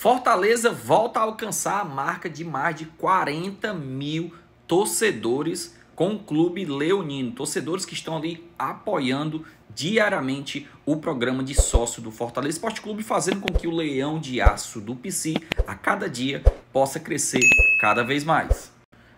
Fortaleza volta a alcançar a marca de mais de 40 mil torcedores com o clube leonino, torcedores que estão ali apoiando diariamente o programa de sócio do Fortaleza Esporte Clube, fazendo com que o leão de aço do PC a cada dia possa crescer cada vez mais.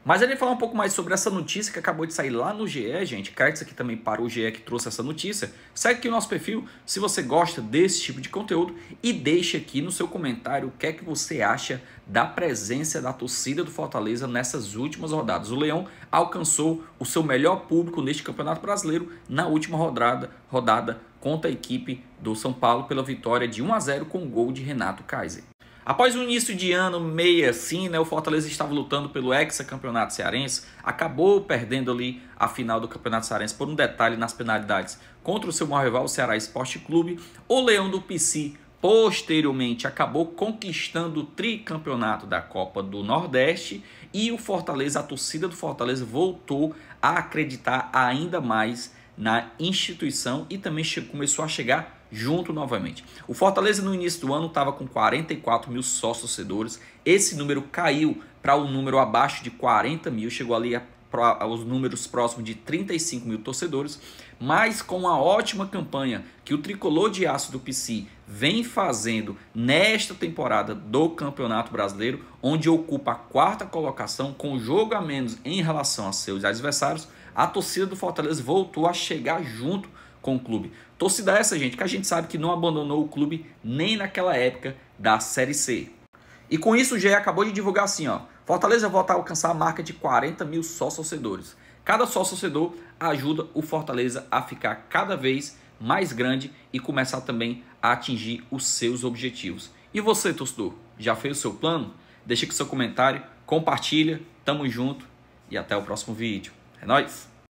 Mas ele falar um pouco mais sobre essa notícia que acabou de sair lá no GE, gente. Cartes aqui também para o GE que trouxe essa notícia. Segue aqui o nosso perfil se você gosta desse tipo de conteúdo e deixe aqui no seu comentário o que é que você acha da presença da torcida do Fortaleza nessas últimas rodadas. O Leão alcançou o seu melhor público neste Campeonato Brasileiro na última rodada, rodada contra a equipe do São Paulo pela vitória de 1 a 0 com o gol de Renato Kaiser. Após o início de ano meio assim, né, o Fortaleza estava lutando pelo hexacampeonato cearense, acabou perdendo ali a final do Campeonato Cearense por um detalhe nas penalidades contra o seu maior rival, o Ceará Esporte Clube. O Leão do PC. posteriormente, acabou conquistando o tricampeonato da Copa do Nordeste e o Fortaleza, a torcida do Fortaleza, voltou a acreditar ainda mais na instituição e também começou a chegar junto novamente. O Fortaleza no início do ano estava com 44 mil sócios-torcedores, esse número caiu para o um número abaixo de 40 mil, chegou ali a aos números próximos de 35 mil torcedores, mas com a ótima campanha que o tricolor de aço do PC vem fazendo nesta temporada do Campeonato Brasileiro, onde ocupa a quarta colocação com jogo a menos em relação a seus adversários, a torcida do Fortaleza voltou a chegar junto com o clube. Torcida essa, gente, que a gente sabe que não abandonou o clube nem naquela época da Série C. E com isso o GE acabou de divulgar assim, ó. Fortaleza volta a alcançar a marca de 40 mil sócios-torcedores. Cada sócio-torcedor ajuda o Fortaleza a ficar cada vez mais grande e começar também a atingir os seus objetivos. E você, torcedor, já fez o seu plano? Deixa aqui seu comentário, compartilha, tamo junto e até o próximo vídeo. É nóis!